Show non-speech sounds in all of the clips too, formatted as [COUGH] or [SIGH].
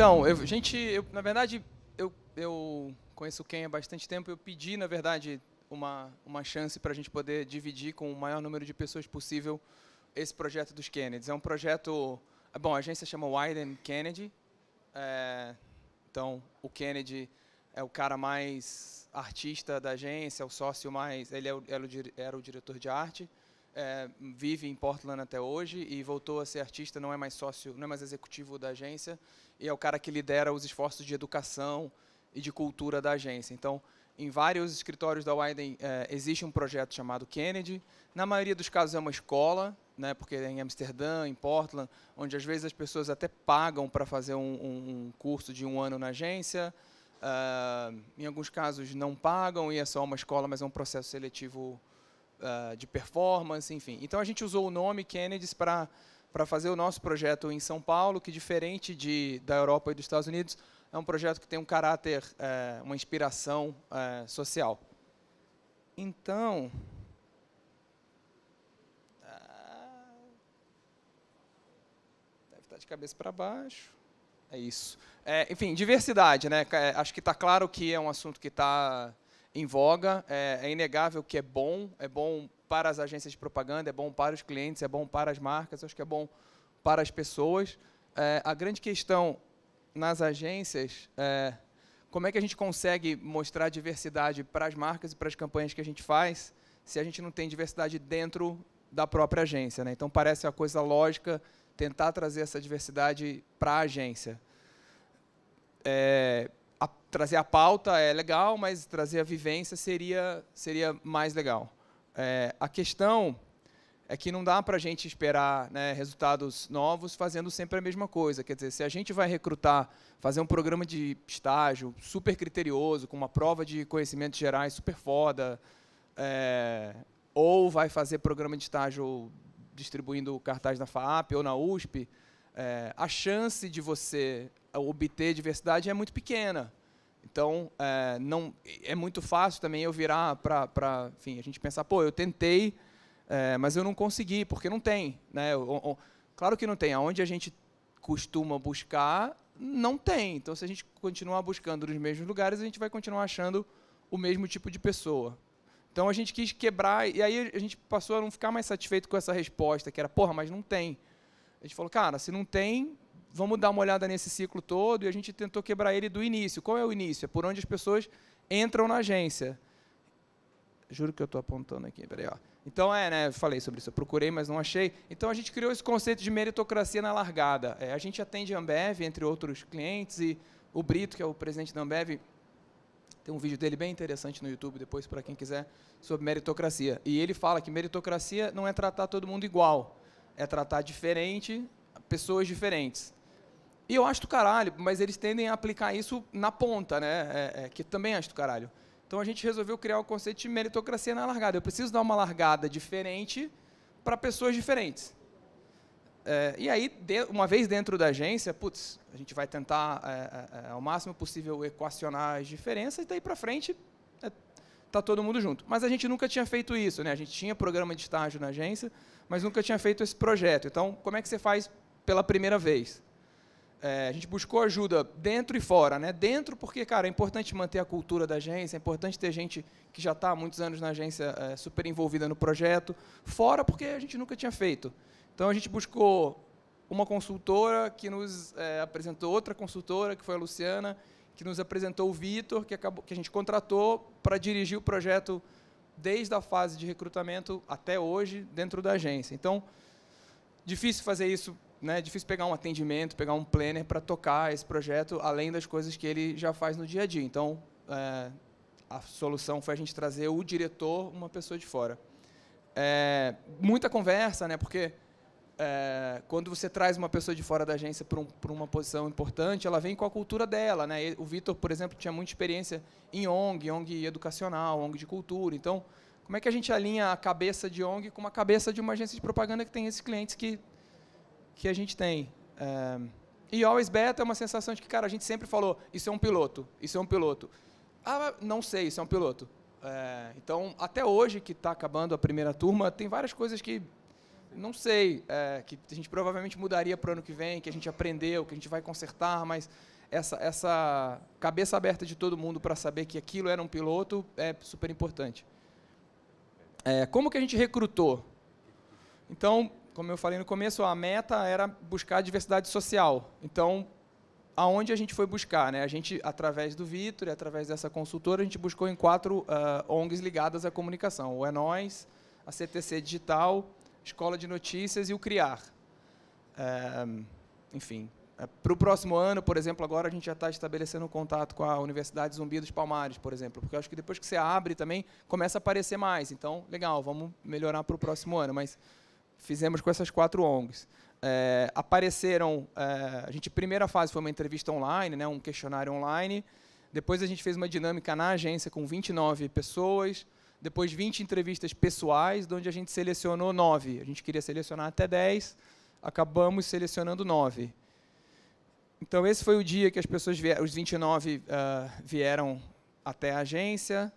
Então, eu, gente, eu, na verdade, eu, eu conheço o Ken há bastante tempo. Eu pedi, na verdade, uma, uma chance para a gente poder dividir com o maior número de pessoas possível esse projeto dos Kennedys. É um projeto... Bom, a agência chama Wyden Kennedy. É, então, o Kennedy é o cara mais artista da agência, é o sócio mais... Ele era é o, o diretor de arte é, vive em Portland até hoje e voltou a ser artista, não é mais sócio, não é mais executivo da agência, e é o cara que lidera os esforços de educação e de cultura da agência. Então, em vários escritórios da Wyden é, existe um projeto chamado Kennedy. Na maioria dos casos é uma escola, né, porque é em Amsterdã, em Portland, onde às vezes as pessoas até pagam para fazer um, um, um, curso de um ano na agência. Uh, em alguns casos não pagam e é só uma escola, mas é um processo seletivo ah, de performance, enfim. Então a gente usou o nome Kennedy para para fazer o nosso projeto em São Paulo, que diferente de da Europa e dos Estados Unidos, é um projeto que tem um caráter, é, uma inspiração é, social. Então, ah, deve estar tá de cabeça para baixo. É isso. É, enfim, diversidade, né? É, acho que está claro que é um assunto que está em voga. É, é, inegável que é bom, é bom para as agências de propaganda, é bom para os clientes, é bom para as marcas, acho que é bom para as pessoas. É, a grande questão nas agências é como é que a gente consegue mostrar diversidade para as marcas e para as campanhas que a gente faz se a gente não tem diversidade dentro da própria agência. Né? Então, parece uma coisa lógica tentar trazer essa diversidade para a agência. É, a, trazer a pauta é legal, mas trazer a vivência seria, seria mais legal. É, a questão é que não dá para a gente esperar né, resultados novos fazendo sempre a mesma coisa. Quer dizer, se a gente vai recrutar, fazer um programa de estágio super criterioso, com uma prova de conhecimentos gerais super foda, é, ou vai fazer programa de estágio distribuindo cartaz na FAP ou na USP, é, a chance de você obter diversidade é muito pequena. Então, é, não, é muito fácil também eu virar para, enfim, a gente pensar, pô, eu tentei, é, mas eu não consegui, porque não tem. Né? O, o, claro que não tem. Aonde a gente costuma buscar, não tem. Então, se a gente continuar buscando nos mesmos lugares, a gente vai continuar achando o mesmo tipo de pessoa. Então, a gente quis quebrar, e aí a gente passou a não ficar mais satisfeito com essa resposta, que era, porra, mas não tem. A gente falou, cara, se não tem, vamos dar uma olhada nesse ciclo todo e a gente tentou quebrar ele do início. Qual é o início? É por onde as pessoas entram na agência. Juro que eu estou apontando aqui, peraí. Ó. Então, é, né, falei sobre isso, eu procurei, mas não achei. Então, a gente criou esse conceito de meritocracia na largada. É, a gente atende a Ambev, entre outros clientes, e o Brito, que é o presidente da Ambev, tem um vídeo dele bem interessante no YouTube, depois, para quem quiser, sobre meritocracia. E ele fala que meritocracia não é tratar todo mundo igual, é tratar diferente pessoas diferentes. E eu acho do caralho, mas eles tendem a aplicar isso na ponta, né? É, é, que também acho do caralho. Então a gente resolveu criar o conceito de meritocracia na largada. Eu preciso dar uma largada diferente para pessoas diferentes. É, e aí, de, uma vez dentro da agência, putz, a gente vai tentar é, é, é, ao máximo possível equacionar as diferenças e daí para frente tá todo mundo junto. Mas a gente nunca tinha feito isso, né? A gente tinha programa de estágio na agência, mas nunca tinha feito esse projeto. Então, como é que você faz pela primeira vez? é, a gente buscou ajuda dentro e fora, né? Dentro porque, cara, é importante manter a cultura da agência, é importante ter gente que já está há muitos anos na agência é, super envolvida no projeto. Fora porque a gente nunca tinha feito. Então a gente buscou uma consultora que nos é, apresentou outra consultora, que foi a Luciana, que nos apresentou o Vitor, que, acabou, que a gente contratou para dirigir o projeto desde a fase de recrutamento até hoje dentro da agência. Então, difícil fazer isso né, é difícil pegar um atendimento, pegar um planner para tocar esse projeto, além das coisas que ele já faz no dia a dia. Então, é, a solução foi a gente trazer o diretor, uma pessoa de fora. É, muita conversa, né? Porque é, quando você traz uma pessoa de fora da agência para um, uma posição importante, ela vem com a cultura dela, né? o Vitor, por exemplo, tinha muita experiência em ONG, ONG educacional, ONG de cultura. Então, como é que a gente alinha a cabeça de ONG com a cabeça de uma agência de propaganda que tem esses clientes que que a gente tem. É, e always beta é uma sensação de que, cara, a gente sempre falou, isso é um piloto, isso é um piloto. Ah, não sei, isso é um piloto. É, então, até hoje que está acabando a primeira turma, tem várias coisas que não sei, é, que a gente provavelmente mudaria para o ano que vem, que a gente aprendeu, que a gente vai consertar, mas essa, essa cabeça aberta de todo mundo para saber que aquilo era um piloto é super importante. É, como que a gente recrutou? Então, como eu falei no começo, a meta era buscar a diversidade social. Então, aonde a gente foi buscar? Né? A gente, através do Vitor e através dessa consultora, a gente buscou em quatro uh, ah, ONGs ligadas à comunicação. O É Nós, a CTC Digital, Escola de Notícias e o Criar. Ah, enfim, é, para o próximo ano, por exemplo, agora a gente já está estabelecendo contato com a Universidade Zumbi dos Palmares, por exemplo, porque eu acho que depois que você abre também começa a aparecer mais. Então, legal, vamos melhorar para o próximo ano. Mas fizemos com essas quatro ONGs. É, apareceram, é, a gente, primeira fase foi uma entrevista online, né, um questionário online. Depois a gente fez uma dinâmica na agência com 29 pessoas. Depois 20 entrevistas pessoais, onde a gente selecionou 9. A gente queria selecionar até 10, acabamos selecionando 9. Então esse foi o dia que as pessoas vieram, os 29 uh, é, vieram até a agência.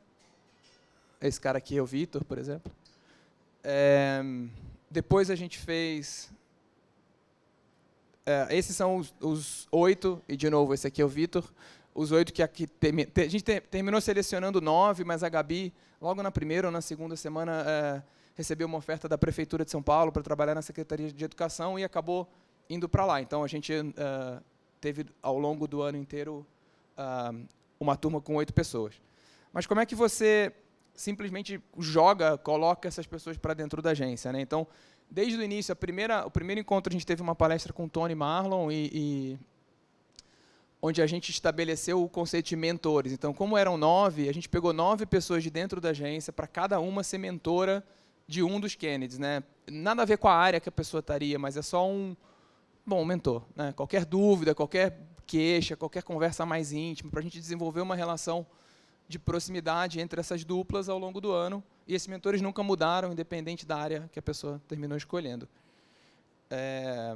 Esse cara aqui é o Vitor, por exemplo. É, depois a gente fez. É, esses são os, os oito, e de novo, esse aqui é o Vitor. Os oito que aqui. a gente terminou selecionando nove, mas a Gabi, logo na primeira ou na segunda semana, é, recebeu uma oferta da Prefeitura de São Paulo para trabalhar na Secretaria de Educação e acabou indo para lá. Então a gente é, teve ao longo do ano inteiro ah, uma turma com oito pessoas. Mas como é que você simplesmente joga, coloca essas pessoas para dentro da agência. Né? Então, desde o início, a primeira, o primeiro encontro a gente teve uma palestra com o Tony Marlon e, e onde a gente estabeleceu o conceito de mentores. Então, como eram nove, a gente pegou nove pessoas de dentro da agência para cada uma ser mentora de um dos Kennedys, né? Nada a ver com a área que a pessoa estaria, mas é só um bom mentor, né? Qualquer dúvida, qualquer queixa, qualquer conversa mais íntima para a gente desenvolver uma relação de proximidade entre essas duplas ao longo do ano, e esses mentores nunca mudaram, independente da área que a pessoa terminou escolhendo. É,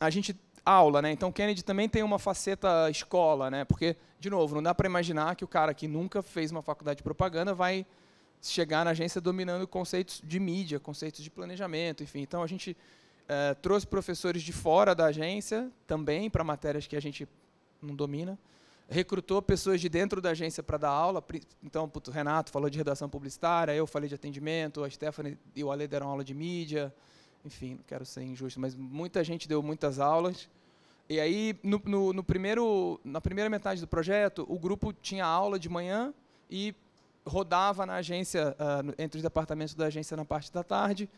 a gente aula, né? Então Kennedy também tem uma faceta escola, né? Porque de novo, não dá para imaginar que o cara que nunca fez uma faculdade de propaganda vai chegar na agência dominando conceitos de mídia, conceitos de planejamento, enfim. Então a gente é, trouxe professores de fora da agência também para matérias que a gente não domina recrutou pessoas de dentro da agência para dar aula. Então, o Renato falou de redação publicitária, eu falei de atendimento, a Stephanie e o Ale deram aula de mídia. Enfim, não quero ser injusto, mas muita gente deu muitas aulas. E aí, no, no, no primeiro, na primeira metade do projeto, o grupo tinha aula de manhã e rodava na agência, uh, entre os departamentos da agência na parte da tarde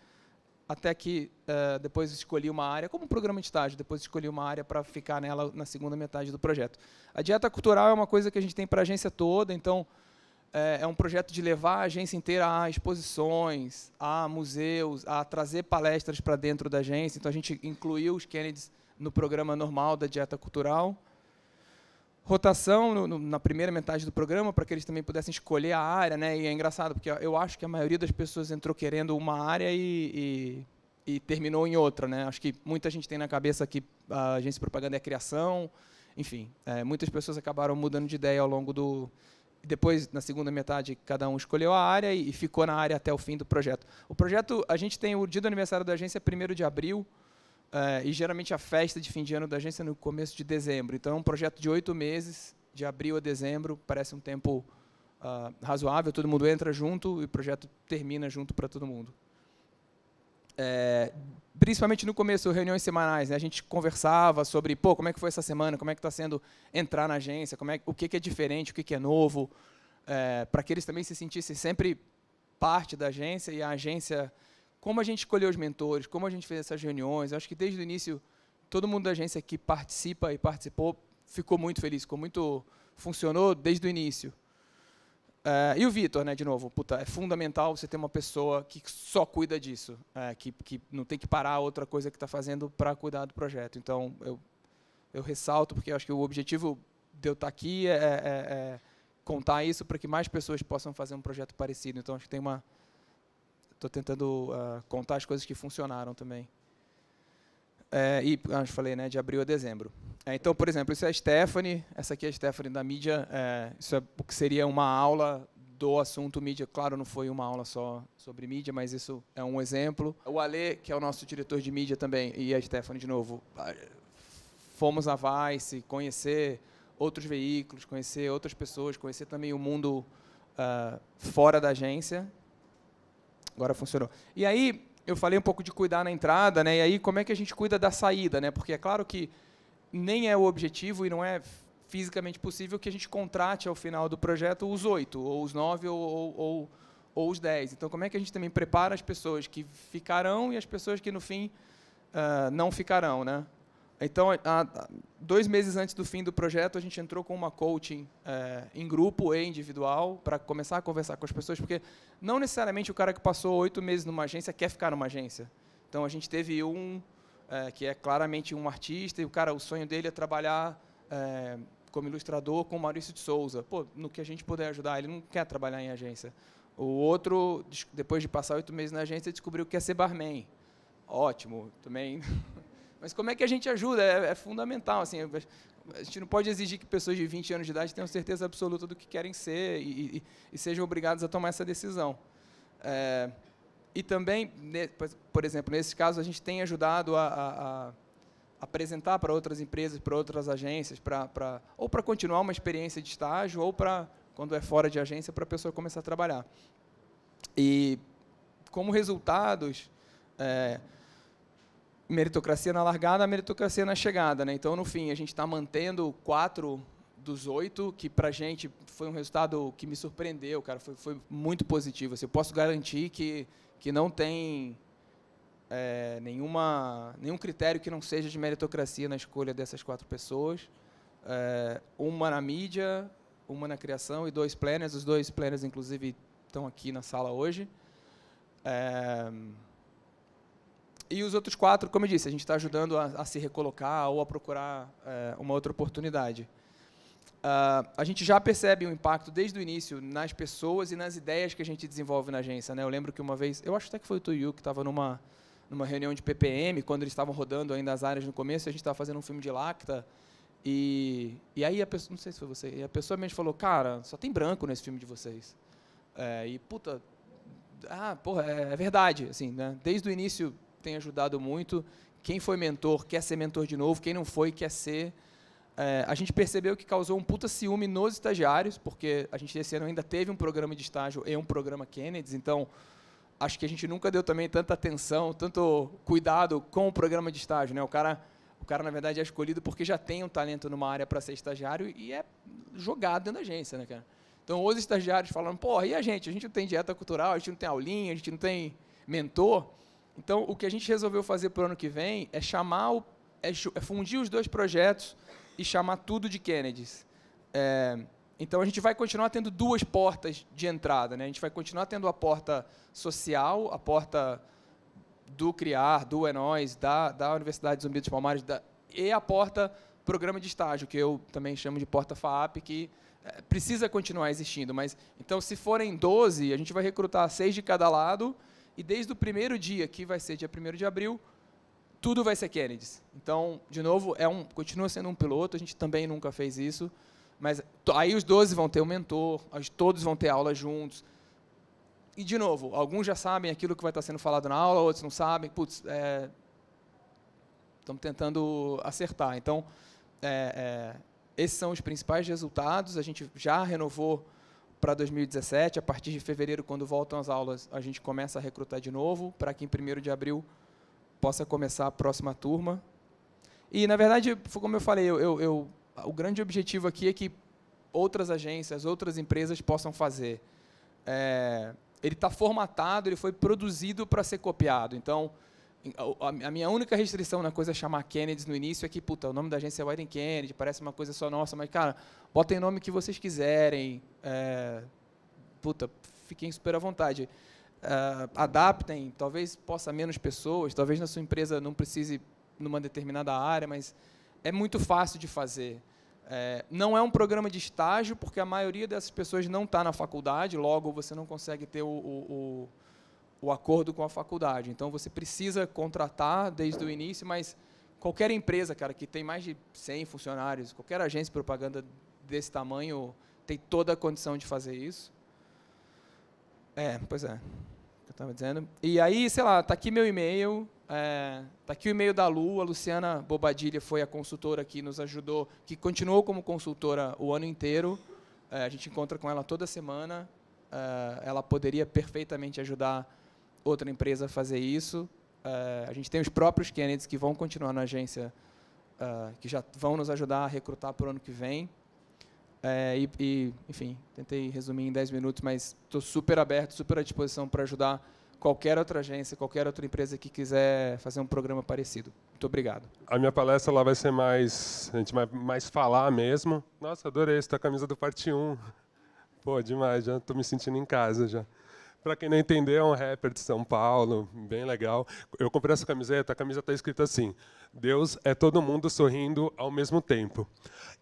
até que uh, depois escolhi uma área, como um programa de estágio, depois escolhi uma área para ficar nela na segunda metade do projeto. A dieta cultural é uma coisa que a gente tem para a agência toda, então é, é um projeto de levar a agência inteira a exposições, a museus, a trazer palestras para dentro da agência. Então a gente incluiu os Kennedys no programa normal da dieta cultural rotação no, no, na primeira metade do programa para que eles também pudessem escolher a área, né? E é engraçado porque eu acho que a maioria das pessoas entrou querendo uma área e, e, e terminou em outra, né? Acho que muita gente tem na cabeça que a agência de propaganda é criação, enfim, é, muitas pessoas acabaram mudando de ideia ao longo do depois na segunda metade cada um escolheu a área e, e ficou na área até o fim do projeto. O projeto a gente tem o dia do aniversário da agência é primeiro de abril é, e geralmente a festa de fim de ano da agência é no começo de dezembro. Então é um projeto de oito meses, de abril a dezembro, parece um tempo uh, razoável, todo mundo entra junto e o projeto termina junto para todo mundo. É, principalmente no começo, reuniões semanais, né, a gente conversava sobre pô, como é que foi essa semana, como é que está sendo entrar na agência, como é, o que, que é diferente, o que, que é novo, é, para que eles também se sentissem sempre parte da agência e a agência como a gente escolheu os mentores, como a gente fez essas reuniões. Eu acho que desde o início, todo mundo da agência que participa e participou ficou muito feliz, ficou muito funcionou desde o início. É, e o Vitor, né, de novo, puta, é fundamental você ter uma pessoa que só cuida disso, é, que, que não tem que parar outra coisa que está fazendo para cuidar do projeto. Então, eu, eu ressalto, porque eu acho que o objetivo de eu estar tá aqui é, é, é contar isso para que mais pessoas possam fazer um projeto parecido. Então, acho que tem uma, estou tentando uh, contar as coisas que funcionaram também. É, e, como ah, eu falei, né, de abril a dezembro. É, então, por exemplo, isso é a Stephanie, essa aqui é a Stephanie da mídia, é, isso é o que seria uma aula do assunto mídia. Claro, não foi uma aula só sobre mídia, mas isso é um exemplo. O Ale, que é o nosso diretor de mídia também, e a Stephanie de novo, ah, fomos a Vice conhecer outros veículos, conhecer outras pessoas, conhecer também o mundo uh, fora da agência, Agora funcionou. E aí, eu falei um pouco de cuidar na entrada, né? E aí, como é que a gente cuida da saída, né? Porque é claro que nem é o objetivo e não é fisicamente possível que a gente contrate ao final do projeto os oito, ou os nove, ou, ou, ou, ou os dez. Então, como é que a gente também prepara as pessoas que ficarão e as pessoas que, no fim, uh, não ficarão, né? Então, dois meses antes do fim do projeto, a gente entrou com uma coaching é, em grupo e individual para começar a conversar com as pessoas, porque não necessariamente o cara que passou oito meses numa agência quer ficar numa agência. Então, a gente teve um é, que é claramente um artista e o cara, o sonho dele é trabalhar é, como ilustrador com o Maurício de Souza. Pô, no que a gente puder ajudar, ele não quer trabalhar em agência. O outro, depois de passar oito meses na agência, descobriu que quer ser barman. Ótimo, também [LAUGHS] Mas como é que a gente ajuda? É, é fundamental. Assim, a gente não pode exigir que pessoas de 20 anos de idade tenham certeza absoluta do que querem ser e, e, e sejam obrigadas a tomar essa decisão. É, e também, por exemplo, nesse caso, a gente tem ajudado a, a, a apresentar para outras empresas, para outras agências, para, para ou para continuar uma experiência de estágio, ou para, quando é fora de agência, para a pessoa começar a trabalhar. E, como resultados, é, meritocracia na largada, meritocracia na chegada. Né? Então, no fim, a gente está mantendo quatro dos oito, que para a gente foi um resultado que me surpreendeu, cara, foi, foi muito positivo. Assim, eu posso garantir que, que não tem é, nenhuma, nenhum critério que não seja de meritocracia na escolha dessas quatro pessoas. É, uma na mídia, uma na criação e dois planners. Os dois planners, inclusive, estão aqui na sala hoje. É, e os outros quatro, como eu disse, a gente está ajudando a, a, se recolocar ou a procurar é, uma outra oportunidade. Uh, a gente já percebe um impacto desde o início nas pessoas e nas ideias que a gente desenvolve na agência. Né? Eu lembro que uma vez, eu acho até que foi o Tuyu que estava numa, numa reunião de PPM, quando eles estavam rodando ainda as áreas no começo, a gente estava fazendo um filme de Lacta, e, e aí a pessoa, não sei se foi você, e a pessoa mesmo falou, cara, só tem branco nesse filme de vocês. É, e, puta, ah, porra, é, é verdade, assim, né? Desde o início tem ajudado muito. Quem foi mentor quer ser mentor de novo, quem não foi quer ser. É, a gente percebeu que causou um puta ciúme nos estagiários, porque a gente esse ano ainda teve um programa de estágio e um programa Kennedy, então acho que a gente nunca deu também tanta atenção, tanto cuidado com o programa de estágio, né? O cara, o cara na verdade é escolhido porque já tem um talento numa área para ser estagiário e é jogado dentro da agência, né, cara? Então, os estagiários falando, porra, e a gente? A gente não tem dieta cultural, a gente não tem aulinha, a gente não tem mentor. Então, o que a gente resolveu fazer para o ano que vem é chamar, o, é, é fundir os dois projetos e chamar tudo de Kennedys. É, então, a gente vai continuar tendo duas portas de entrada. Né? A gente vai continuar tendo a porta social, a porta do CRIAR, do É Nós, da, da Universidade Zumbi dos Palmares, da, e a porta programa de estágio, que eu também chamo de porta FAAP, que é, precisa continuar existindo. Mas Então, se forem 12, a gente vai recrutar seis de cada lado e desde o primeiro dia, que vai ser dia 1 de abril, tudo vai ser Kennedy. Então, de novo, é um, continua sendo um piloto, a gente também nunca fez isso. Mas aí os 12 vão ter um mentor, todos vão ter aula juntos. E, de novo, alguns já sabem aquilo que vai estar sendo falado na aula, outros não sabem. Putz, é, estamos tentando acertar. Então, é, é, esses são os principais resultados. A gente já renovou para 2017. A partir de fevereiro, quando voltam as aulas, a gente começa a recrutar de novo, para que em 1 de abril possa começar a próxima turma. E, na verdade, como eu falei, eu, eu, o grande objetivo aqui é que outras agências, outras empresas possam fazer. É, ele está formatado, ele foi produzido para ser copiado. Então, a minha única restrição na coisa é chamar Kennedy no início é que, puta, o nome da agência é Wyden Kennedy, parece uma coisa só nossa, mas, cara, botem o nome que vocês quiserem. É, puta, fiquem super à vontade. É, adaptem, talvez possa menos pessoas, talvez na sua empresa não precise numa determinada área, mas é muito fácil de fazer. É, não é um programa de estágio, porque a maioria dessas pessoas não está na faculdade, logo você não consegue ter o, o, o o acordo com a faculdade. Então você precisa contratar desde o início, mas qualquer empresa, cara, que tem mais de 100 funcionários, qualquer agência de propaganda desse tamanho tem toda a condição de fazer isso. É, pois é. Eu estava dizendo. E aí, sei lá, tá aqui meu e-mail, é, tá aqui o e-mail da Lu, a Luciana Bobadilha foi a consultora que nos ajudou, que continuou como consultora o ano inteiro. É, a gente encontra com ela toda semana. É, ela poderia perfeitamente ajudar outra empresa fazer isso. Uh, a gente tem os próprios Kennedys que vão continuar na agência, uh, que já vão nos ajudar a recrutar para o ano que vem. É, e, e, enfim, tentei resumir em 10 minutos, mas estou super aberto, super à disposição para ajudar qualquer outra agência, qualquer outra empresa que quiser fazer um programa parecido. Muito obrigado. A minha palestra lá vai ser mais, a gente vai mais falar mesmo. Nossa, adorei essa camisa do parte 1. Pô, demais, já estou me sentindo em casa já. Para quem não entendeu, é um rapper de São Paulo, bem legal. Eu comprei essa camiseta, a camisa está escrita assim: Deus é todo mundo sorrindo ao mesmo tempo.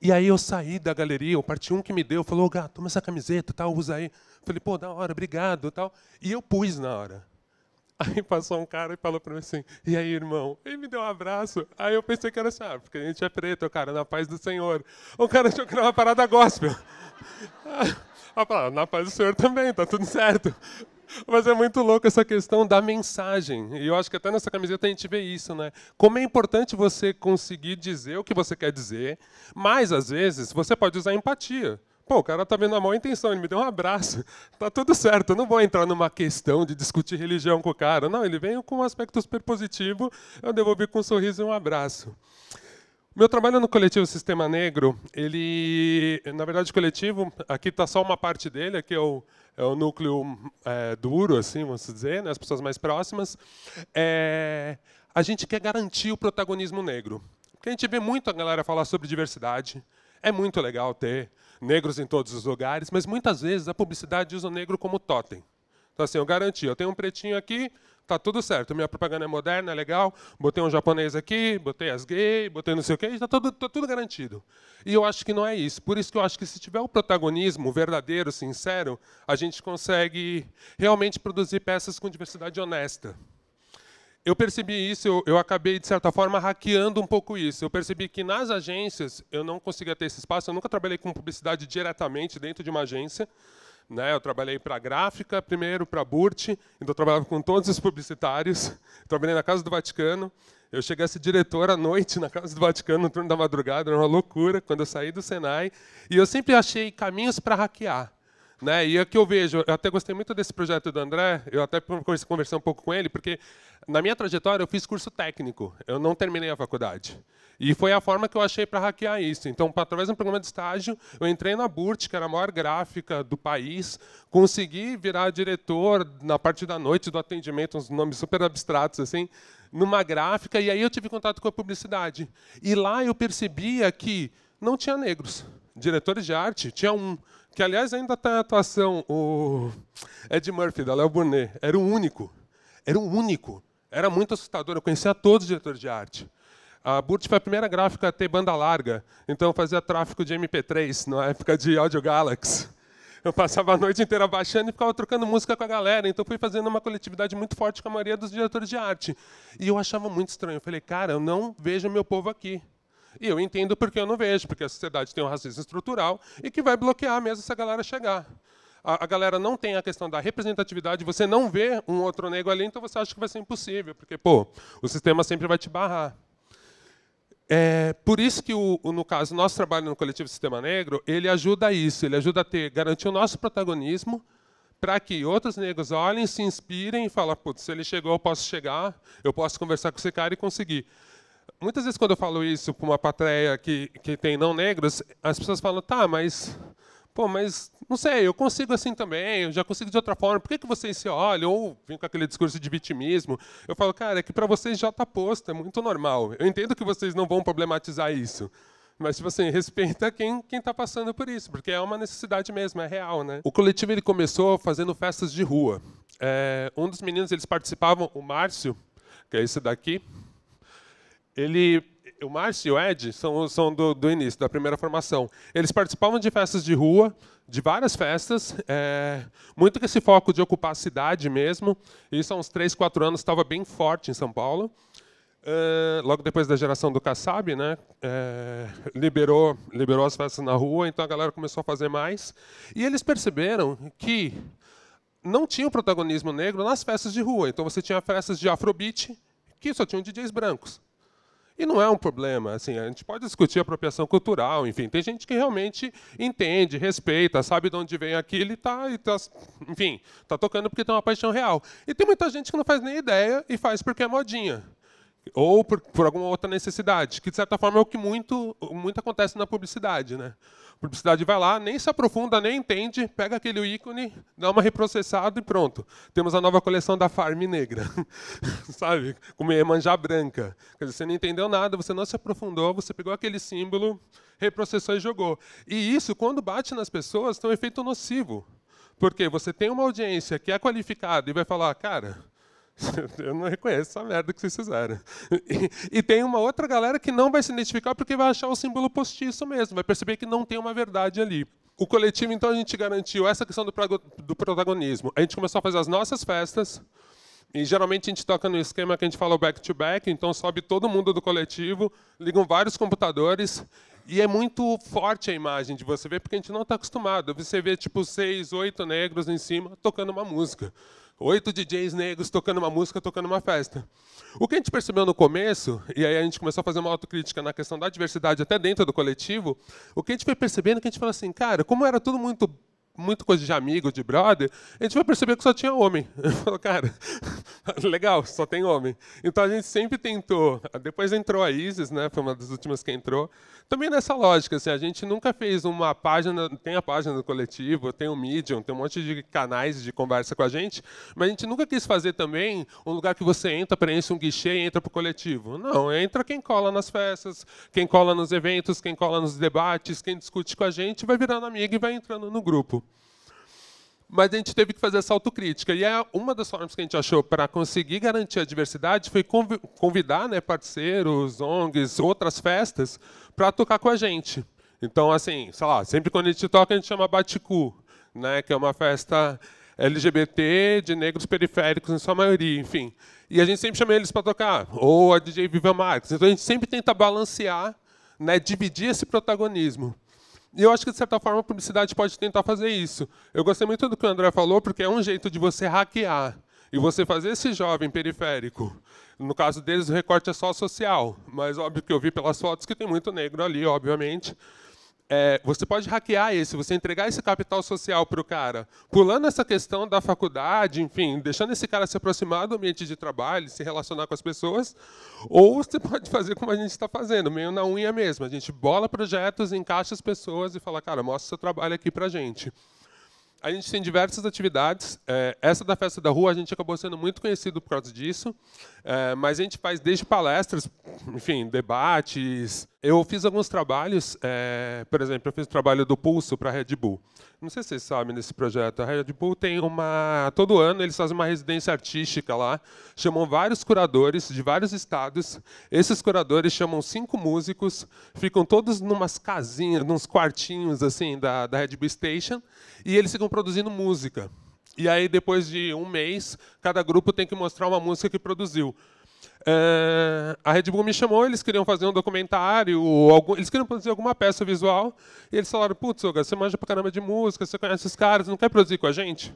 E aí eu saí da galeria, o parti um que me deu falou: "Gato, toma essa camiseta, tal, usa aí". Falei: "Pô, da hora, obrigado", tal. E eu pus na hora. [LAUGHS] Aí passou um cara e falou para mim assim: "E aí, irmão?". Ele me deu um abraço. Aí eu pensei que era assim: ah, porque a gente é preto, cara, na paz do Senhor". O cara achou que era uma parada gospel. Ela [LAUGHS] falou, ah, na paz do Senhor também, tá tudo certo. Mas é muito louco essa questão da mensagem. E eu acho que até nessa camiseta a gente vê isso, né? Como é importante você conseguir dizer o que você quer dizer, mas às vezes você pode usar empatia. Pô, o cara tá vendo a maior intenção, ele me deu um abraço, [LAUGHS] tá tudo certo, eu não vou entrar numa questão de discutir religião com o cara. Não, ele veio com um aspecto super positivo, eu devolvi com um sorriso e um abraço. Meu trabalho no coletivo Sistema Negro, ele, na verdade, coletivo, aqui está só uma parte dele, aqui que é eu é o núcleo é, duro, assim, vamos dizer, né, as pessoas mais próximas, é, a gente quer garantir o protagonismo negro. Porque a gente vê muito a galera falar sobre diversidade, é muito legal ter negros em todos os lugares, mas muitas vezes a publicidade usa o negro como totem. Então, assim, eu garanti, eu tenho um pretinho aqui, tá tudo certo. Minha propaganda é moderna, é legal, botei um japonês aqui, botei as gays, botei não sei o quê, está tudo, tá tudo garantido. E eu acho que não é isso. Por isso que eu acho que se tiver o protagonismo verdadeiro, sincero, a gente consegue realmente produzir peças com diversidade honesta. Eu percebi isso, eu, eu acabei, de certa forma, hackeando um pouco isso. Eu percebi que nas agências eu não conseguia ter esse espaço, eu nunca trabalhei com publicidade diretamente dentro de uma agência, né? Eu trabalhei para a gráfica primeiro, para a Burt, então eu trabalhava com todos os publicitários. [LAUGHS] Trabalhei na Casa do Vaticano. Eu cheguei a ser diretor à noite na Casa do Vaticano, no turno da madrugada, era uma loucura, quando eu saí do Senai. E eu sempre achei caminhos para hackear. Né? E é o que eu vejo, eu até gostei muito desse projeto do André, eu até conversei um pouco com ele, porque na minha trajetória eu fiz curso técnico, eu não terminei a faculdade. E foi a forma que eu achei para hackear isso. Então, através de um programa de estágio, eu entrei na Burt, que era a maior gráfica do país, consegui virar diretor na parte da noite do atendimento, uns nomes super abstratos assim, numa gráfica, e aí eu tive contato com a publicidade. E lá eu percebia que não tinha negros. Diretores de arte tinha um, que aliás ainda está em atuação, o Ed Murphy, da Léo Burnet, era o único. Era o único. Era muito assustador, eu conhecia todos os diretores de arte. A Burt foi a primeira gráfica a ter banda larga, então eu fazia tráfico de MP3 na época de Audio Galaxy. Eu passava a noite inteira baixando e ficava trocando música com a galera, então fui fazendo uma coletividade muito forte com a maioria dos diretores de arte. E eu achava muito estranho. Eu falei, cara, eu não vejo meu povo aqui. E eu entendo porque eu não vejo, porque a sociedade tem um racismo estrutural e que vai bloquear mesmo essa galera chegar. A, a galera não tem a questão da representatividade, você não vê um outro negro ali, então você acha que vai ser impossível, porque, pô, o sistema sempre vai te barrar. É, por isso que, o, no caso, nosso trabalho no coletivo Sistema Negro, ele ajuda a isso, ele ajuda a ter, garantir o nosso protagonismo para que outros negros olhem, se inspirem e falem, se ele chegou, eu posso chegar, eu posso conversar com esse cara e conseguir. Muitas vezes, quando eu falo isso para uma patreia que, que tem não negros, as pessoas falam, tá, mas, pô, mas não sei, eu consigo assim também, eu já consigo de outra forma, por que, que vocês se olham? Ou vêm com aquele discurso de vitimismo. Eu falo, cara, é que para vocês já está posto, é muito normal. Eu entendo que vocês não vão problematizar isso. Mas, tipo assim, respeita quem está passando por isso, porque é uma necessidade mesmo, é real, né? O coletivo ele começou fazendo festas de rua. É, um dos meninos, eles participavam, o Márcio, que é esse daqui, ele, o Márcio e o Ed são, são do, do, início, da primeira formação. Eles participavam de festas de rua, de várias festas, é, muito com esse foco de ocupar a cidade mesmo. Isso há uns 3, 4 anos estava bem forte em São Paulo. logo depois da geração do Kassab, né, é, liberou, liberou as festas na rua, então a galera começou a fazer mais. E eles perceberam que não tinha o protagonismo negro nas festas de rua. Então você tinha festas de afrobeat, que só tinham DJs brancos. E não é um problema, assim, a gente pode discutir apropriação cultural, enfim, tem gente que realmente entende, respeita, sabe de onde vem aquilo e tá, e tá enfim, está tocando porque tem uma paixão real. E tem muita gente que não faz nem ideia e faz porque é modinha ou por, por, alguma outra necessidade, que de certa forma é o que muito, muito acontece na publicidade, né? publicidade vai lá, nem se aprofunda, nem entende, pega aquele ícone, dá uma reprocessada e pronto. Temos a nova coleção da Farm Negra, [LAUGHS] sabe? Com manjá branca. Quer dizer, você não entendeu nada, você não se aprofundou, você pegou aquele símbolo, reprocessou e jogou. E isso, quando bate nas pessoas, tem um efeito nocivo. Porque você tem uma audiência que é qualificada e vai falar, cara, [LAUGHS] Eu não reconheço essa merda que vocês fizeram. E, e, tem uma outra galera que não vai se identificar porque vai achar o símbolo postiço mesmo, vai perceber que não tem uma verdade ali. O coletivo, então, a gente garantiu essa questão do, do protagonismo. A gente começou a fazer as nossas festas, e geralmente a gente toca no esquema que a gente fala back-to-back, -back, então sobe todo mundo do coletivo, ligam vários computadores, e é muito forte a imagem de você ver, porque a gente não está acostumado. Você vê, tipo, seis, oito negros em cima tocando uma música oito DJs negros tocando uma música, tocando uma festa. O que a gente percebeu no começo, e aí a gente começou a fazer uma autocrítica na questão da diversidade até dentro do coletivo, o que a gente foi percebendo é que a gente falou assim, cara, como era tudo muito muita coisa de amigo, de brother, a gente vai perceber que só tinha homem. [LAUGHS] Eu falo, cara, [LAUGHS] legal, só tem homem. Então a gente sempre tentou. Depois entrou a Isis, né? Foi uma das últimas que entrou. Também nessa lógica, assim, a gente nunca fez uma página, tem a página do coletivo, tem o Medium, tem um monte de canais de conversa com a gente, mas a gente nunca quis fazer também um lugar que você entra, preenche um guichê e entra pro coletivo. Não, entra quem cola nas festas, quem cola nos eventos, quem cola nos debates, quem discute com a gente, vai virando amigo e vai entrando no grupo mas a gente teve que fazer essa autocrítica. E é uma das formas que a gente achou para conseguir garantir a diversidade foi convidar né, parceiros, ONGs, outras festas para tocar com a gente. Então, assim, sei lá, sempre quando a gente toca, a gente chama Baticu, né, que é uma festa LGBT de negros periféricos, em sua maioria, enfim. E a gente sempre chama eles para tocar, ou a DJ Viva Marques. Então, a gente sempre tenta balancear, né, dividir esse protagonismo. E eu acho que, de certa forma, a publicidade pode tentar fazer isso. Eu gostei muito do que o André falou, porque é um jeito de você hackear e você fazer esse jovem periférico. No caso deles, o recorte é só social, mas óbvio que eu vi pelas fotos que tem muito negro ali, obviamente. É, você pode hackear esse, você entregar esse capital social para o cara, pulando essa questão da faculdade, enfim, deixando esse cara se aproximar do ambiente de trabalho, se relacionar com as pessoas, ou você pode fazer como a gente está fazendo, meio na unha mesmo. A gente bola projetos, encaixa as pessoas e fala, cara, mostra o seu trabalho aqui para a gente. A gente tem diversas atividades. É, essa da festa da rua, a gente acabou sendo muito conhecido por causa disso. É, mas a gente faz desde palestras, enfim, debates. Eu fiz alguns trabalhos, é, por exemplo, eu fiz o trabalho do Pulso para a Red Bull. Não sei se vocês sabem desse projeto. A Red Bull tem uma. Todo ano eles fazem uma residência artística lá, chamam vários curadores de vários estados. Esses curadores chamam cinco músicos, ficam todos numas casinhas, nos quartinhos assim da, da Red Bull Station, e eles ficam produzindo música. E aí, depois de um mês, cada grupo tem que mostrar uma música que produziu. É, a Red Bull me chamou, eles queriam fazer um documentário, algum, eles queriam produzir alguma peça visual, e eles falaram, putz, você manja pra caramba de música, você conhece os caras, não quer produzir com a gente?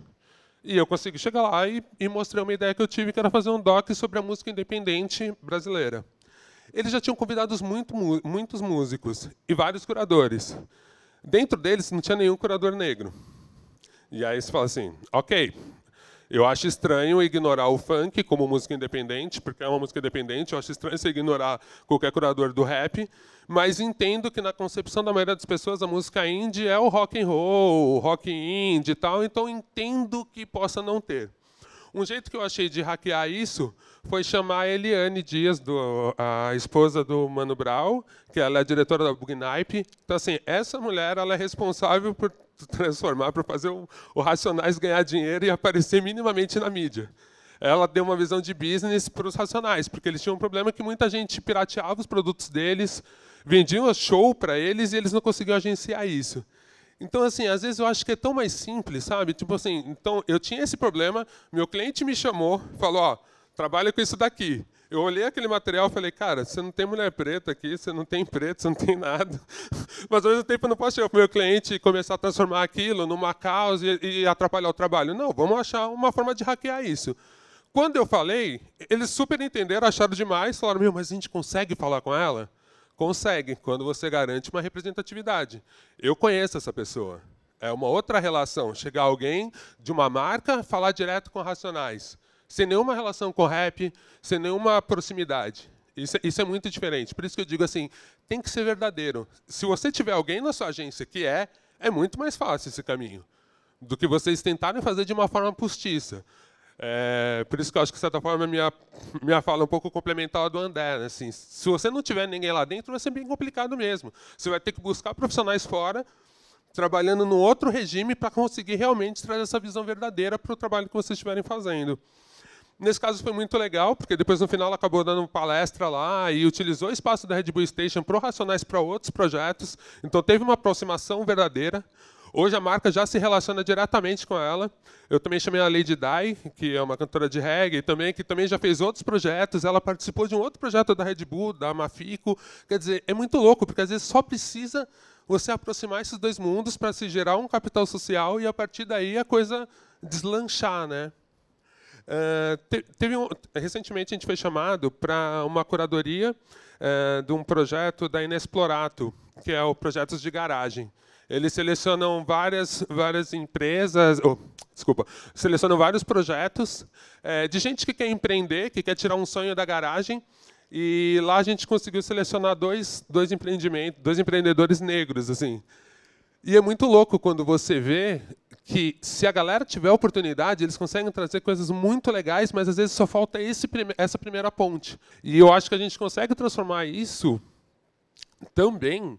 E eu consegui chegar lá e, e mostrei uma ideia que eu tive, que era fazer um doc sobre a música independente brasileira. Eles já tinham convidado muito, muitos músicos e vários curadores. Dentro deles não tinha nenhum curador negro. E aí você fala assim, ok, eu acho estranho ignorar o funk como música independente, porque é uma música independente, eu acho estranho você ignorar qualquer curador do rap, mas entendo que na concepção da maioria das pessoas a música indie é o rock and roll, o rock indie e tal, então entendo que possa não ter. Um jeito que eu achei de hackear isso foi chamar a Eliane Dias, do, a esposa do Mano Brau, que ela é diretora da Bugnipe. Então, assim, essa mulher ela é responsável por transformar, por fazer o, o Racionais ganhar dinheiro e aparecer minimamente na mídia ela deu uma visão de business para os racionais, porque eles tinham um problema que muita gente pirateava os produtos deles, vendia um show para eles e eles não conseguiam agenciar isso. Então, assim, às vezes eu acho que é tão mais simples, sabe? Tipo assim, então eu tinha esse problema, meu cliente me chamou, falou, ó, trabalha com isso daqui. Eu olhei aquele material e falei, cara, você não tem mulher preta aqui, você não tem preto, você não tem nada. [LAUGHS] Mas ao mesmo tempo eu não posso chegar para o meu cliente e começar a transformar aquilo numa causa e, e atrapalhar o trabalho. Não, vamos achar uma forma de hackear isso. Quando eu falei, eles super entenderam, acharam demais, falaram, meu, mas a gente consegue falar com ela? consegue quando você garante uma representatividade. Eu conheço essa pessoa. É uma outra relação. Chegar alguém de uma marca, falar direto com racionais, sem nenhuma relação com rap, sem nenhuma proximidade. Isso, é, isso, é muito diferente. Por isso que eu digo assim, tem que ser verdadeiro. Se você tiver alguém na sua agência que é, é muito mais fácil esse caminho do que vocês tentarem fazer de uma forma postiça. É, por isso que eu acho que, de certa forma, minha, minha fala é um pouco complementar à do André. Né? Assim, se você não tiver ninguém lá dentro, vai ser bem complicado mesmo. Você vai ter que buscar profissionais fora, trabalhando no outro regime, para conseguir realmente trazer essa visão verdadeira para o trabalho que vocês estiverem fazendo. Nesse caso foi muito legal, porque depois no final ela acabou dando uma palestra lá e utilizou o espaço da Red Bull Station para Racionais para outros projetos. Então teve uma aproximação verdadeira Hoje a marca já se relaciona diretamente com ela. Eu também chamei a Lady Di, que é uma cantora de reggae também, que também já fez outros projetos. Ela participou de um outro projeto da Red Bull, da Mafico. Quer dizer, é muito louco, porque às vezes só precisa você aproximar esses dois mundos para se gerar um capital social e a partir daí a coisa deslanchar, né? Uh, te, teve um, recentemente a gente foi chamado para uma curadoria uh, de um projeto da Inexplorato, que é o Projetos de Garagem. Eles selecionam várias, várias empresas, oh, desculpa, selecionam vários projetos é, de gente que quer empreender, que quer tirar um sonho da garagem. E lá a gente conseguiu selecionar dois, dois empreendimentos, dois empreendedores negros, assim. E é muito louco quando você vê que se a galera tiver oportunidade, eles conseguem trazer coisas muito legais, mas às vezes só falta esse, essa primeira ponte. E eu acho que a gente consegue transformar isso também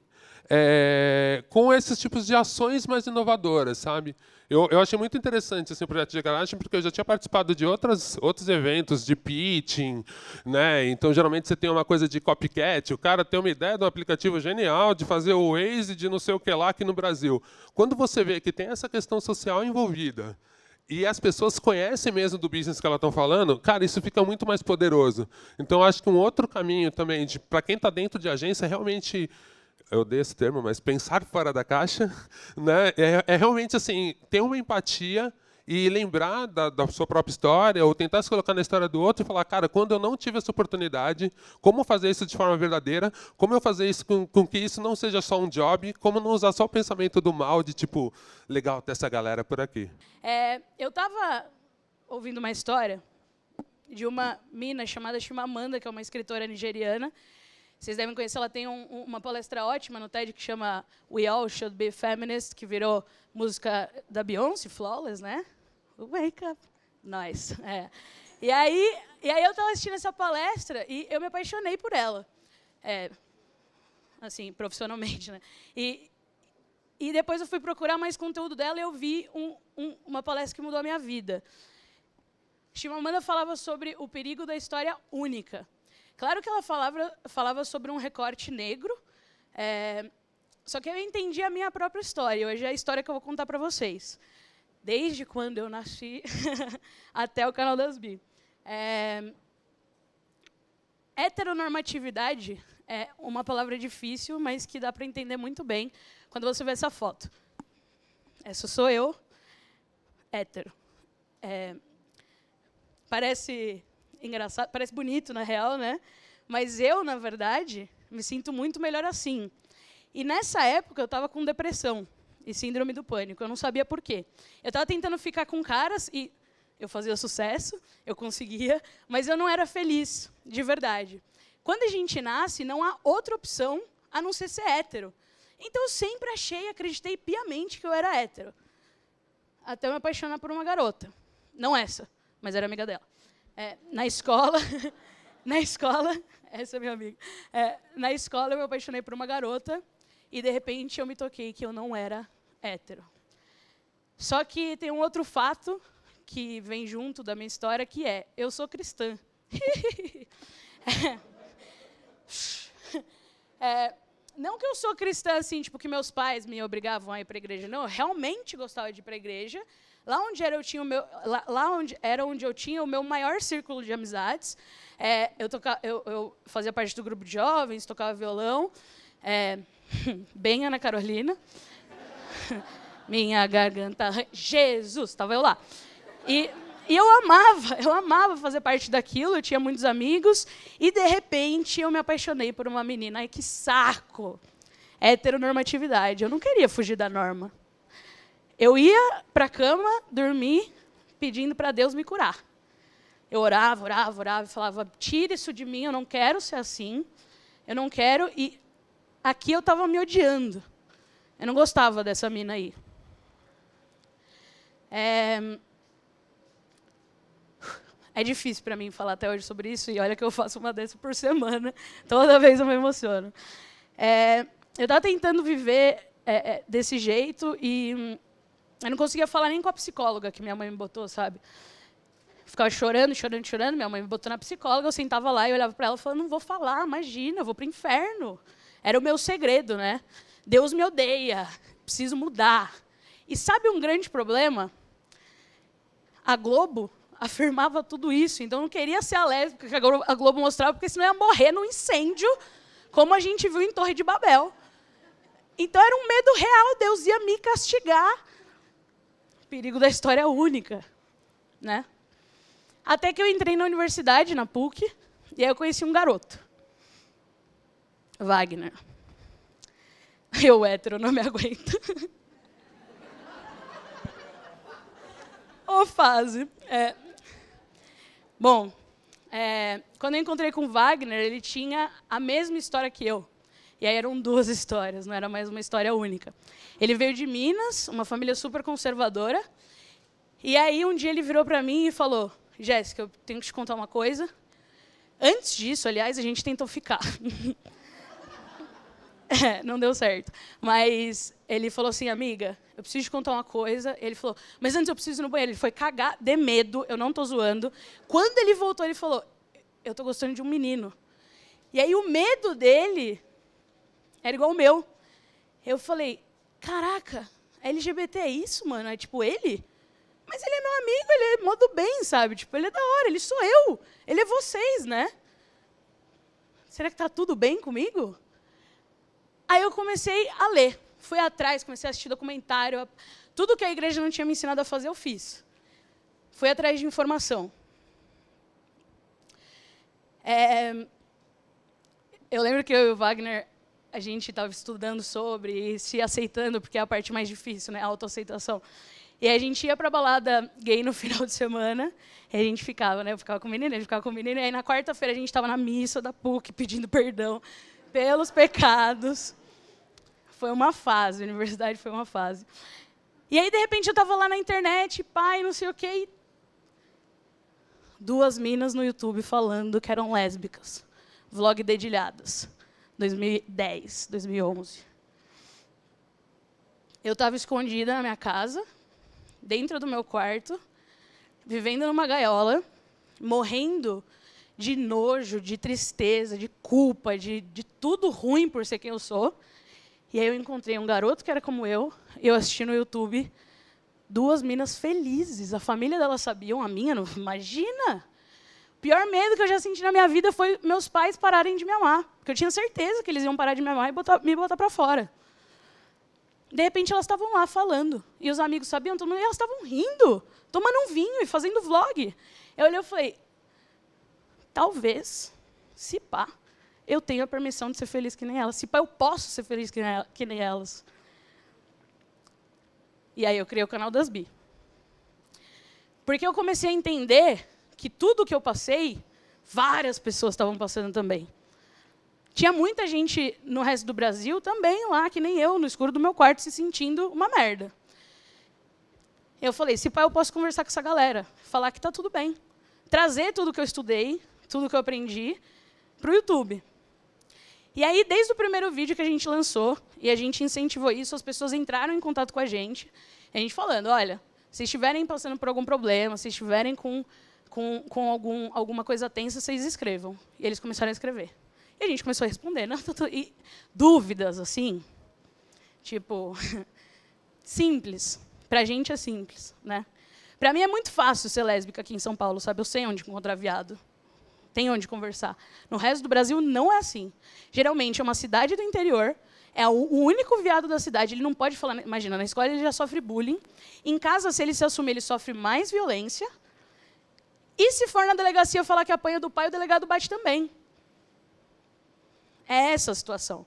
é, com esses tipos de ações mais inovadoras, sabe? Eu, eu, achei muito interessante esse assim, projeto de garagem, porque eu já tinha participado de outras, outros eventos de pitching, né? Então, geralmente, você tem uma coisa de copycat, o cara tem uma ideia de um aplicativo genial de fazer o Waze de não sei o que lá aqui no Brasil. Quando você vê que tem essa questão social envolvida, e as pessoas conhecem mesmo do business que elas estão falando, cara, isso fica muito mais poderoso. Então, acho que um outro caminho também, para quem está dentro de agência, é realmente eu odeio esse termo, mas pensar fora da caixa, [LAUGHS] né? É, é realmente assim, ter uma empatia e lembrar da, da, sua própria história ou tentar se colocar na história do outro e falar, cara, quando eu não tive essa oportunidade, como fazer isso de forma verdadeira? Como eu fazer isso com, com que isso não seja só um job? Como não usar só o pensamento do mal de tipo, legal ter essa galera por aqui? É, eu estava ouvindo uma história de uma mina chamada Chimamanda, que é uma escritora nigeriana, vocês devem conhecer, ela tem um, uma palestra ótima no TED que chama We All Should Be Feminist, que virou música da Beyoncé, Flawless, né? Wake up. Nice. É. E aí, e aí eu estava assistindo essa palestra e eu me apaixonei por ela. É, assim, profissionalmente, né? E, e depois eu fui procurar mais conteúdo dela e eu vi um, um, uma palestra que mudou a minha vida. Shimamanda falava sobre o perigo da história única. Claro que ela falava, falava sobre um recorte negro, é, só que eu entendi a minha própria história. Hoje é a história que eu vou contar para vocês. Desde quando eu nasci [LAUGHS] até o canal das Bi. É, heteronormatividade é uma palavra difícil, mas que dá para entender muito bem quando você vê essa foto. Essa sou eu, hétero. É, parece engraçado, parece bonito na real, né? Mas eu, na verdade, me sinto muito melhor assim. E nessa época eu estava com depressão e síndrome do pânico. Eu não sabia por quê. Eu estava tentando ficar com caras e eu fazia sucesso, eu conseguia, mas eu não era feliz, de verdade. Quando a gente nasce, não há outra opção a não ser ser hétero. Então eu sempre achei, acreditei piamente que eu era hétero. Até me apaixonar por uma garota. Não essa, mas era amiga dela. É, na escola, [LAUGHS] na escola, essa é minha amiga. É, na escola eu me apaixonei por uma garota e de repente eu me toquei que eu não era hétero. Só que tem um outro fato que vem junto da minha história que é eu sou cristã. [LAUGHS] É, é, não que eu sou cristã assim, tipo que meus pais me obrigavam a ir para a igreja, não. Eu realmente gostava de ir para a igreja, Lá onde era, eu tinha o meu, lá, lá onde era onde eu tinha o meu maior círculo de amizades. É, eu, toca, eu, eu, fazia parte do grupo de jovens, tocava violão. É, [LAUGHS] bem Ana Carolina. [LAUGHS] Minha garganta. Jesus, estava eu lá. E, e eu amava, eu amava fazer parte daquilo, eu tinha muitos amigos. E de repente eu me apaixonei por uma menina. Ai, que saco! heteronormatividade. Eu não queria fugir da norma. Eu ia para a cama, dormir, pedindo para Deus me curar. Eu orava, orava, orava e falava: tira isso de mim, eu não quero ser assim. Eu não quero. E aqui eu estava me odiando. Eu não gostava dessa mina aí. É, é difícil para mim falar até hoje sobre isso, e olha que eu faço uma dessa por semana. Toda vez eu me emociono. É, eu estava tentando viver é, é, desse jeito e hum, eu não conseguia falar nem com a psicóloga que minha mãe me botou, sabe? Ficava chorando, chorando, chorando. Minha mãe me botou na psicóloga, eu sentava lá e olhava para ela e falava: não vou falar, imagina, eu vou para o inferno. Era o meu segredo, né? Deus me odeia, preciso mudar. E sabe um grande problema? A Globo [LAUGHS] afirmava tudo isso, então não queria ser a lésbica que a Globo mostrava, porque senão ia morrer num incêndio, como a gente viu em Torre de Babel. Então era um medo real, Deus ia me castigar perigo da história única, né? Até que eu entrei na universidade, na PUC, e aí eu conheci um garoto. Wagner. Eu hétero não me [LAUGHS] aguento. Ô fase. É. Bom, é, quando eu encontrei com o Wagner, ele tinha a mesma história que eu. E aí eram duas [LAUGHS] histórias, não era mais uma história única. Ele veio de Minas, uma família super conservadora. E aí um dia ele virou para mim e falou: Jéssica, eu tenho que te contar uma coisa. Antes disso, aliás, a gente tentou ficar. [LAUGHS] é, não deu certo. Mas ele falou assim, amiga, eu preciso te contar uma coisa. Ele falou, mas antes eu preciso ir no banheiro. Ele foi cagar de medo, eu não tô zoando. Quando ele voltou, ele falou, eu tô gostando de um menino. E aí o medo dele era igual o meu. Eu falei, caraca, LGBT é isso, mano? É tipo ele? Mas ele é meu amigo, ele é modo bem, sabe? Tipo, ele é da hora, ele sou eu, ele é vocês, né? Será que tá tudo bem comigo? Aí eu comecei a ler, fui atrás, comecei a assistir documentário, tudo que a igreja não tinha me ensinado a fazer, eu fiz. Fui atrás de informação. É, eu lembro que eu e o Wagner, a gente estava estudando sobre e se aceitando, porque é a parte mais difícil, né? A autoaceitação. E a gente ia pra balada gay no [LAUGHS] final de semana, e a gente ficava, né? Eu ficava com o menino, ele ficava com o menino, e aí na quarta-feira a gente estava na missa da PUC pedindo perdão pelos pecados. Foi uma fase, a universidade foi uma fase. E aí, de repente, eu estava lá na internet, pai, não sei o quê, e... duas minas no YouTube falando que eram lésbicas. Vlog dedilhadas. 2010, 2011. Eu estava escondida na minha casa, dentro do meu quarto, vivendo numa gaiola, morrendo de nojo, de tristeza, de culpa, de, de tudo ruim por ser quem eu sou. E aí eu encontrei um garoto que era como eu, e eu assisti no YouTube duas minas felizes. A família delas sabiam, a minha, não, imagina! O pior medo que eu já senti na minha vida foi meus pais pararem de me amar. Porque eu tinha certeza que eles iam parar de me amar e botar, me botar para fora. De repente elas estavam lá falando. E os amigos sabiam, todo mundo, e elas estavam rindo, tomando um vinho e fazendo vlog. Eu olhei e falei, talvez, se pá, eu tenho a permissão de ser feliz que nem elas. Se pá, eu posso ser feliz que nem elas. E aí eu criei o canal das Bi. Porque eu comecei a entender que tudo que eu passei, várias pessoas estavam passando também. Tinha muita gente no resto do Brasil também lá, que nem eu, no escuro do meu quarto, se sentindo uma merda. Eu falei, se pai, eu posso conversar com essa galera, falar que tá tudo bem. Trazer tudo que eu estudei, tudo que eu aprendi, para o YouTube. E aí, desde o primeiro vídeo que a gente lançou, e a gente incentivou isso, as pessoas entraram em contato com a gente, a gente falando, olha, se estiverem passando por algum problema, se estiverem com, com, com algum, alguma coisa tensa, vocês escrevam. E eles começaram a escrever. E a gente começou a responder. Não, né? [LAUGHS] e dúvidas, assim, tipo, [LAUGHS] simples. Para a gente é simples, né? Para mim é muito fácil ser lésbica aqui em São Paulo, sabe? Eu sei onde encontrar viado. Tem onde conversar. No resto do Brasil não é assim. Geralmente é uma cidade do interior, é o único viado da cidade, ele não pode falar, né? imagina, na escola ele já sofre bullying, em casa se ele se assumir, ele sofre mais violência. E se for na delegacia falar que apanha do pai, o delegado bate também. É essa a situação.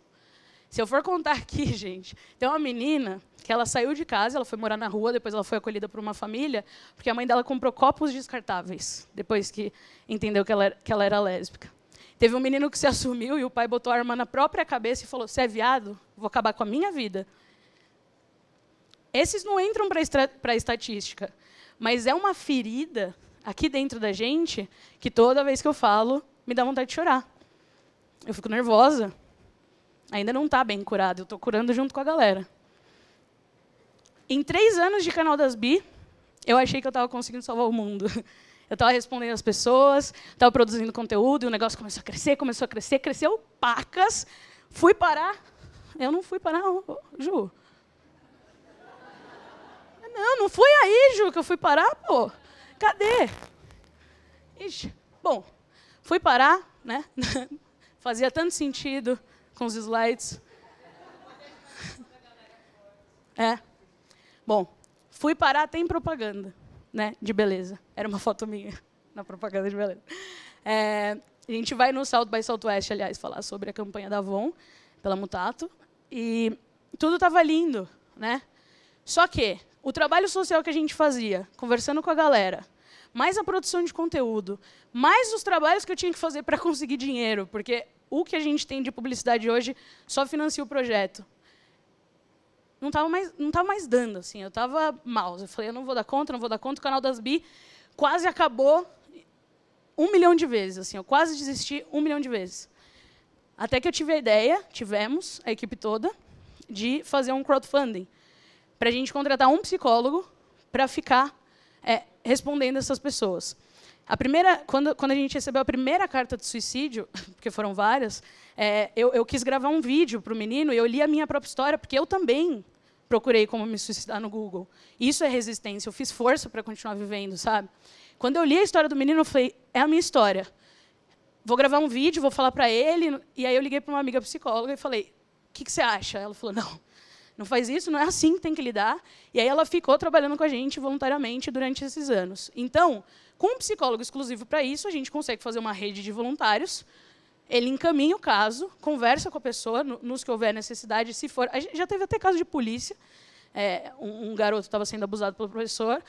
Se eu for contar aqui, [LAUGHS] gente, tem uma menina que ela saiu de casa, ela foi morar na rua, depois ela foi acolhida por uma família, porque a mãe dela comprou copos descartáveis, depois que entendeu que ela era, que ela era lésbica. Teve um menino que se assumiu e o pai botou a arma na própria cabeça e falou: "Você é viado? Vou acabar com a minha vida". Esses não entram para a estatística, mas é uma ferida aqui dentro da gente que toda vez que eu falo, me dá vontade de chorar. Eu fico nervosa. Ainda não está bem curado, eu estou curando junto com a galera. Em três anos de Canal das Bi, eu achei que eu estava conseguindo salvar o mundo. [LAUGHS] Eu estava respondendo as pessoas, estava produzindo conteúdo, e o negócio começou a crescer, começou a crescer, cresceu pacas. Fui parar. Eu não fui parar, Ju. Não, não foi aí, Ju, que eu fui parar, pô. Cadê? Ixi. Bom, fui parar, né? [LAUGHS] Fazia tanto sentido com os slides. É. Bom, fui parar até em propaganda, né? De beleza. Era uma foto minha na propaganda de beleza. É, a gente vai no South by Southwest, aliás, falar sobre a campanha da Avon pela Mutato. E tudo estava lindo, né? Só que o trabalho social que a gente fazia, conversando com a galera, mais a produção de conteúdo, mais os trabalhos que eu tinha que fazer para [LAUGHS] conseguir dinheiro, porque o que a gente tem de publicidade hoje só financia o projeto. Não estava mais, não tava mais dando, assim, eu estava mal. Eu falei, eu não vou dar conta, não vou dar conta. O canal das Bi quase acabou um milhão de vezes, assim, eu quase desisti um milhão de vezes. Até que eu tive a ideia, tivemos, a equipe toda, de fazer um crowdfunding para a gente contratar um psicólogo para ficar é, respondendo essas pessoas. A primeira, quando, quando a gente recebeu a primeira carta de suicídio, [LAUGHS] porque foram várias, é, eu, eu quis gravar um vídeo para o menino e eu li a minha própria história, porque eu também procurei como me suicidar no Google. Isso é resistência. Eu fiz força para continuar vivendo, sabe? Quando eu li a história do menino, eu falei: é a minha história. Vou gravar um vídeo, vou falar para ele. E aí eu liguei para uma amiga psicóloga e falei: o que, que você acha? Ela falou: não não faz isso, não é assim que tem que lidar. E aí ela ficou trabalhando com a gente voluntariamente durante esses anos. Então, com um psicólogo exclusivo para isso, a gente consegue fazer uma rede de voluntários. Ele encaminha o caso, conversa com a pessoa, nos que houver necessidade, se for. já teve até caso de polícia. É, um, um garoto estava sendo abusado pelo professor.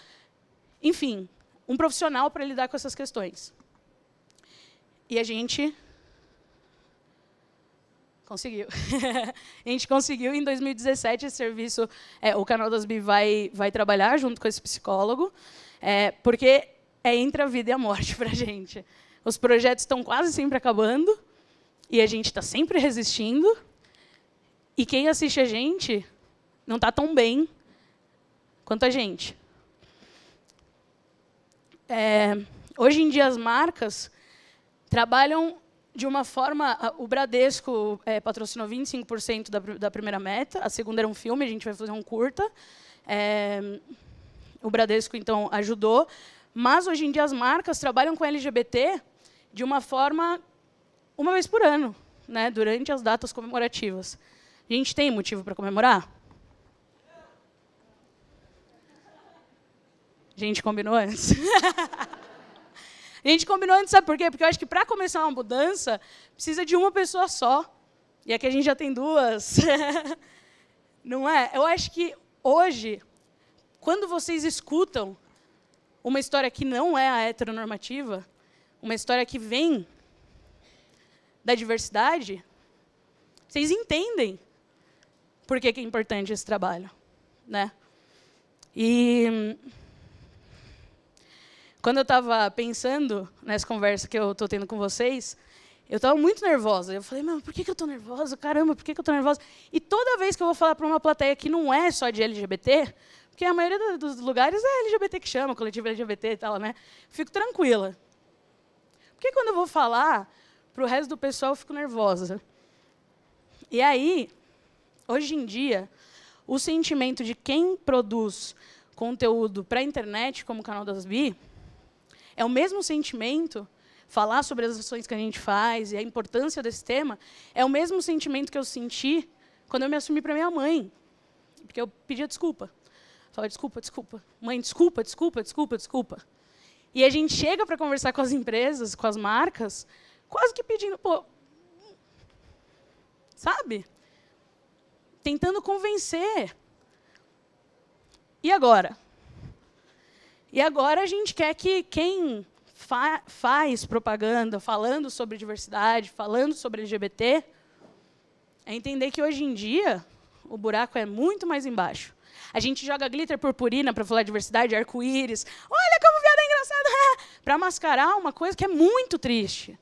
Enfim, um profissional para lidar com essas questões. E a gente Conseguiu. [LAUGHS] a gente conseguiu em 2017 esse serviço. É, o canal das Bi vai, vai trabalhar junto com esse psicólogo, é, porque é entre a vida e a morte [LAUGHS] para a gente. Os projetos estão quase sempre acabando e a gente está sempre resistindo. E quem assiste a gente não está tão bem quanto a gente. É, hoje em dia as marcas trabalham de uma forma, o Bradesco é, patrocinou 25% da, da, primeira meta, a segunda era um filme, a gente vai fazer um curta. É, o Bradesco, então, ajudou. Mas, hoje em dia, as marcas trabalham com LGBT de uma forma uma vez por ano, né, durante as datas comemorativas. A gente tem motivo para comemorar? A gente combinou antes. [LAUGHS] A gente combinou antes, sabe por quê? Porque eu acho que para começar uma mudança, precisa de uma pessoa só. E aqui a gente já tem duas. [LAUGHS] Não é? Eu acho que hoje, quando vocês escutam uma história que não é a heteronormativa, uma história que vem da diversidade, vocês entendem por que, que é importante esse trabalho. Né? E quando eu estava pensando nessa conversa que eu estou tendo com vocês, eu estava muito nervosa. Eu falei, mano, por que, que eu estou nervosa? Caramba, por que, que eu estou nervosa? E toda vez que eu vou falar para uma plateia que não é só de LGBT, porque a maioria dos lugares é LGBT que chama, coletivo LGBT e tal, né? Fico tranquila. Porque quando eu vou falar para o resto do pessoal, eu fico nervosa. E aí, hoje em dia, o sentimento de quem produz conteúdo para a internet, como o canal das Bi, é o mesmo sentimento, falar sobre as ações que a gente faz e a importância desse tema, é o mesmo sentimento que eu senti quando eu me assumi para minha mãe. Porque eu pedia desculpa. Eu falava, desculpa, desculpa. Mãe, desculpa, desculpa, desculpa, desculpa. E a gente chega para conversar com as empresas, com as marcas, quase que pedindo, pô, sabe? Tentando convencer. E agora? E agora a gente quer que quem fa faz propaganda falando sobre diversidade, falando sobre LGBT, é entender que hoje em dia o buraco é muito mais embaixo. A gente joga glitter purpurina para falar diversidade, arco-íris. Olha como viada é engraçada! [LAUGHS] para mascarar uma coisa que é muito triste.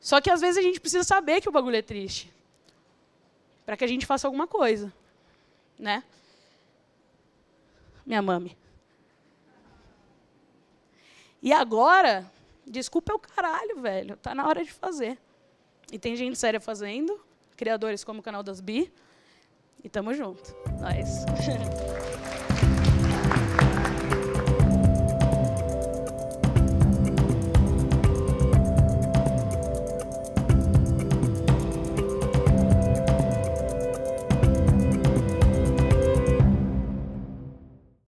Só que às vezes a gente precisa saber que o bagulho é triste. Para que a gente faça alguma coisa. Né? Minha mami. E agora, desculpa é o caralho, velho. Tá na hora de fazer. E tem gente séria fazendo, criadores como o canal das Bi. E tamo junto. Nós. [LAUGHS]